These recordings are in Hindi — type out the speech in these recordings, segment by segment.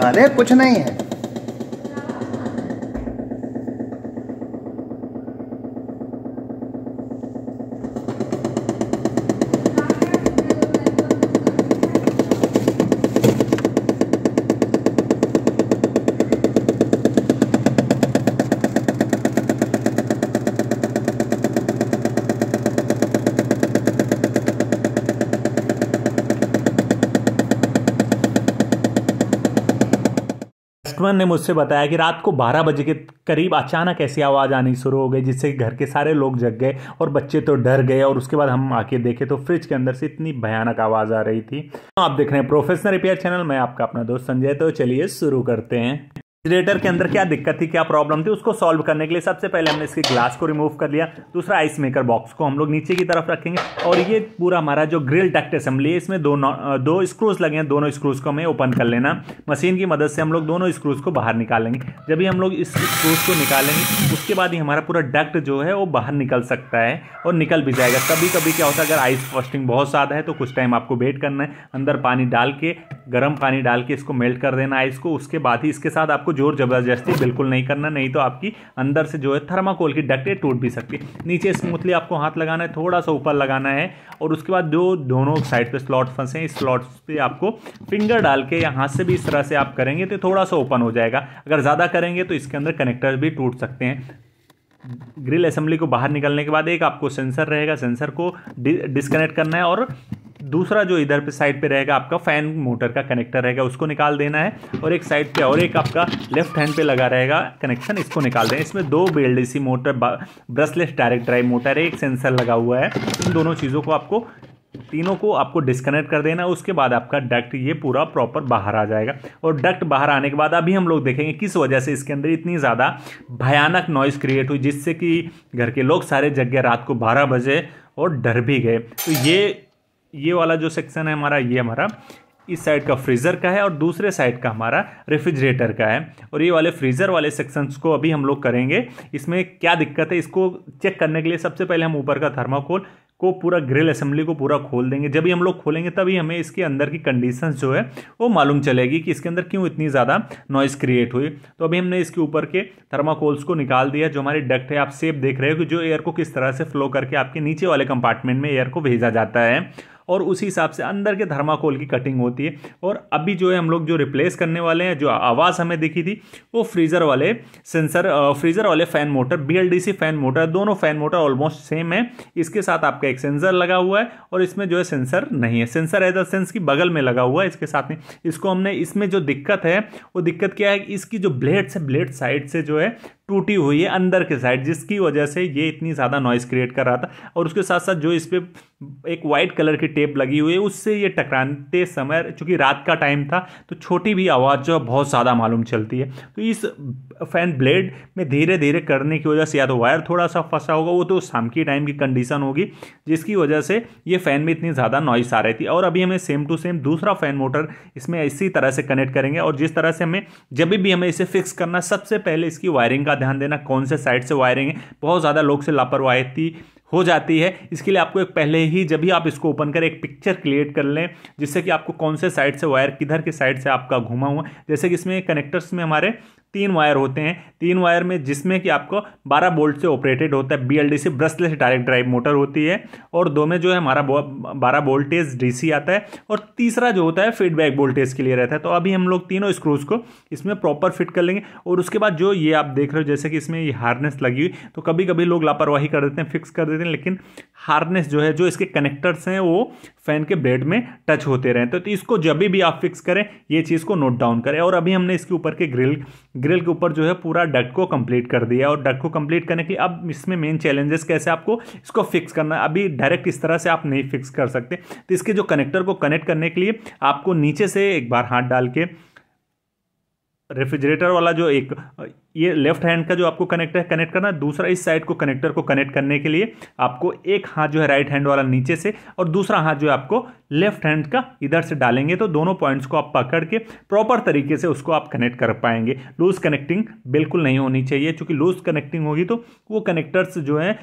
खाने कुछ नहीं है कस्टमर ने मुझसे बताया कि रात को 12 बजे के करीब अचानक ऐसी आवाज़ आनी शुरू हो गई जिससे घर के सारे लोग जग गए और बच्चे तो डर गए और उसके बाद हम आके देखे तो फ्रिज के अंदर से इतनी भयानक आवाज़ आ रही थी आप देख रहे हैं प्रोफेशनल रिपेयर चैनल मैं आपका अपना दोस्त संजय तो चलिए शुरू करते हैं रेफ्रिजरेटर के अंदर क्या दिक्कत थी क्या प्रॉब्लम थी उसको सॉल्व करने के लिए सबसे पहले हमने इसके ग्लास को रिमूव कर लिया दूसरा आइस मेकर बॉक्स को हम लोग नीचे की तरफ रखेंगे और ये पूरा हमारा जो ग्रिल डक्ट असेंबली है इसमें दो दो स्क्रूज लगे हैं दोनों स्क्रूज को हमें ओपन कर लेना मशीन की मदद से हम लोग दोनों स्क्रूज को बाहर निकालेंगे जब भी हम लोग इस स्क्रूज को निकालेंगे उसके बाद ही हमारा पूरा डक्ट जो है वो बाहर निकल सकता है और निकल भी जाएगा कभी कभी क्या होता है अगर आइस फॉस्टिंग बहुत ज़्यादा है तो कुछ टाइम आपको वेट करना है अंदर पानी डाल के गर्म पानी डाल के इसको मेल्ट कर देना आइस को उसके बाद ही इसके साथ आपको आपको जोर ज़बरदस्ती बिल्कुल नहीं करना नहीं तो आपकी अंदर से जो है थर्माकोल की डक्टें टूट भी सकती है नीचे स्मूथली आपको हाथ लगाना है थोड़ा सा ऊपर लगाना है और उसके बाद जो दोनों साइड पर स्लॉट फंसे हैं स्लॉट स्लॉट्स पर आपको फिंगर डाल के या हाथ से भी इस तरह से आप करेंगे तो थोड़ा सा ओपन हो जाएगा अगर ज़्यादा करेंगे तो इसके अंदर कनेक्टर भी टूट सकते हैं ग्रिल असेंबली को बाहर निकलने के बाद एक आपको सेंसर रहेगा सेंसर को डिस्कनेक्ट करना है और दूसरा जो इधर पे साइड पे रहेगा आपका फैन मोटर का कनेक्टर रहेगा उसको निकाल देना है और एक साइड पे और एक आपका लेफ्ट हैंड पे लगा रहेगा कनेक्शन इसको निकाल देना इसमें दो BLDC motor brushless direct drive motor है एक सेंसर लगा हुआ है इन दोनों चीज़ों को आपको तीनों को आपको डिस्कनेक्ट कर देना है उसके बाद आपका डक्ट ये पूरा प्रॉपर बाहर आ जाएगा और डक्ट बाहर आने के बाद अभी हम लोग देखेंगे किस वजह से इसके अंदर इतनी ज़्यादा भयानक नॉइज़ क्रिएट हुई जिससे कि घर के लोग सारे जग गए रात को बारह बजे और डर भी गए तो ये ये वाला जो सेक्शन है हमारा ये हमारा इस साइड का फ्रीज़र का है और दूसरे साइड का हमारा रेफ्रिजरेटर का है और ये वाले फ्रीज़र वाले सेक्शंस को अभी हम लोग करेंगे इसमें क्या दिक्कत है इसको चेक करने के लिए सबसे पहले हम ऊपर का थर्माकोल को पूरा ग्रिल असेंबली को पूरा खोल देंगे जब ही हम लोग खोलेंगे तभी हमें इसके अंदर की कंडीशंस जो है वो मालूम चलेगी कि इसके अंदर क्यों इतनी ज़्यादा नॉइस क्रिएट हुई तो अभी हमने इसके ऊपर के थर्माकोल्स को निकाल दिया जो हमारे डक्ट है आप सेफ देख रहे हो कि जो एयर को किस तरह से फ्लो करके आपके नीचे वाले कंपार्टमेंट में एयर को भेजा जाता है और उसी हिसाब से अंदर के धर्माकोल की कटिंग होती है और अभी जो है हम लोग जो रिप्लेस करने वाले हैं जो आवाज़ हमें दिखी थी वो फ्रीज़र वाले सेंसर फ्रीज़र वाले fan motor B fan motor दोनों फ़ैन मोटर ऑलमोस्ट सेम है इसके साथ आपका एक सेंसर लगा हुआ है और इसमें जो है सेंसर नहीं है सेंसर है सेंस की बगल में लगा हुआ है इसके साथ में इसको हमने इसमें जो दिक्कत है वो दिक्कत क्या है इसकी जो ब्लेड है ब्लेड साइड से जो है टूटी हुई है अंदर के साइड जिसकी वजह से ये इतनी ज़्यादा नॉइस क्रिएट कर रहा था और उसके साथ साथ जो इस पर एक वाइट कलर की टेप लगी हुई है उससे ये टकराते समय चूँकि रात का टाइम था तो छोटी भी आवाज़ जो बहुत ज़्यादा मालूम चलती है तो इस फैन ब्लेड में धीरे धीरे करने की वजह से या तो वायर थोड़ा सा फंसा होगा वो तो शाम की टाइम की कंडीशन होगी जिसकी वजह से ये फ़ैन में इतनी ज़्यादा नॉइस आ रही थी और अभी हमें सेम टू सेम दूसरा फ़ैन मोटर इसमें इसी तरह से कनेक्ट करेंगे और जिस तरह से हमें जब भी हमें इसे फिक्स करना सबसे पहले इसकी वायरिंग का ध्यान देना कौन से साइड से वायरिंग है बहुत ज़्यादा लोग से लापरवाही हो जाती है इसके लिए आपको एक पहले ही जब भी आप इसको ओपन करें एक पिक्चर क्रिएट कर लें जिससे कि आपको कौन से साइड से वायर किधर के साइड से आपका घुमा हुआ जैसे कि इसमें कनेक्टर्स में हमारे तीन वायर होते हैं तीन वायर में जिसमें कि आपको 12 बोल्ट से ऑपरेटेड होता है BLDC brushless direct drive motor होती है और दो में जो है हमारा बारह वोल्टेज डीसी आता है और तीसरा जो होता है फीडबैक वोल्टेज के लिए रहता है तो अभी हम लोग तीनों स्क्रूज को इसमें प्रॉपर फिट कर लेंगे और उसके बाद जो ये आप देख रहे हो जैसे कि इसमें ये हार्नेस लगी हुई तो कभी कभी लोग लापरवाही कर देते हैं फिक्स कर देते हैं लेकिन हार्नेस जो है जो इसके कनेक्टर्स हैं वो फैन के ब्लेड में टच होते रहें तो, तो इसको जब भी आप फिक्स करें ये चीज़ को नोट डाउन करें और अभी हमने इसके ऊपर के ग्रिल ग्रिल के ऊपर जो है पूरा डट को कंप्लीट कर दिया और डट को कंप्लीट करने के लिए अब इसमें मेन चैलेंजेस कैसे आपको इसको फिक्स करना अभी डायरेक्ट इस तरह से आप नहीं फिक्स कर सकते तो इसके जो कनेक्टर को कनेक्ट करने के लिए आपको नीचे से एक बार हाथ डाल के रेफ्रिजरेटर वाला जो एक ये लेफ्ट हैंड का जो आपको कनेक्टर है कनेक्ट करना दूसरा इस साइड को कनेक्टर को कनेक्ट करने के लिए आपको एक हाथ जो है राइट हैंड वाला नीचे से और दूसरा हाथ जो है आपको लेफ्ट हैंड का इधर से डालेंगे तो दोनों पॉइंट्स को आप पकड़ के प्रॉपर तरीके से उसको आप कनेक्ट कर पाएंगे लूज कनेक्टिंग बिल्कुल नहीं होनी चाहिए चूँकि लूज कनेक्टिंग होगी तो वो कनेक्टर्स जो है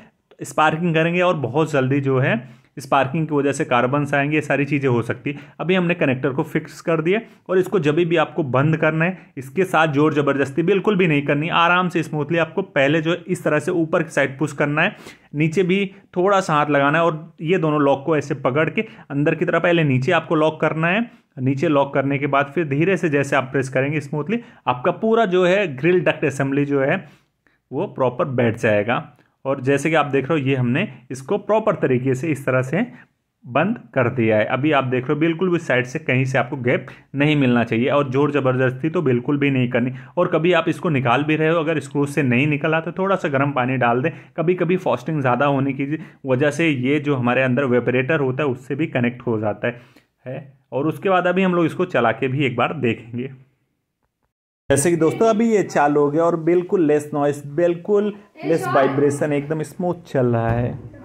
स्पार्किंग करेंगे और बहुत जल्दी जो है स्पार्किंग की वजह से कार्बन्स आएंगे ये सारी चीज़ें हो सकती है अभी हमने कनेक्टर को फिक्स कर दिया और इसको जब भी आपको बंद करना है इसके साथ जोर ज़बरदस्ती बिल्कुल भी नहीं करनी आराम से स्मूथली आपको पहले जो इस तरह से ऊपर की साइड पुश करना है नीचे भी थोड़ा सा हाथ लगाना है और ये दोनों लॉक को ऐसे पकड़ के अंदर की तरह पहले नीचे आपको लॉक करना है नीचे लॉक करने के बाद फिर धीरे से जैसे आप प्रेस करेंगे स्मूथली आपका पूरा जो है ग्रिल डक्ट असेंबली जो है वो प्रॉपर बैठ जाएगा और जैसे कि आप देख रहे हो ये हमने इसको प्रॉपर तरीके से इस तरह से बंद कर दिया है अभी आप देख रहे हो बिल्कुल भी साइड से कहीं से आपको गैप नहीं मिलना चाहिए और जोर ज़बरदस्ती तो बिल्कुल भी नहीं करनी और कभी आप इसको निकाल भी रहे हो अगर स्क्रू से नहीं निकला तो थोड़ा सा गर्म पानी डाल दें कभी कभी फॉस्टिंग ज़्यादा होने की वजह से ये जो हमारे अंदर वेपरेटर होता है उससे भी कनेक्ट हो जाता है, है और उसके बाद अभी हम लोग इसको चला के भी एक बार देखेंगे जैसे कि दोस्तों अभी ये चालू हो गया और बिल्कुल लेस नॉइस बिल्कुल लेस वाइब्रेशन एकदम स्मूथ चल रहा है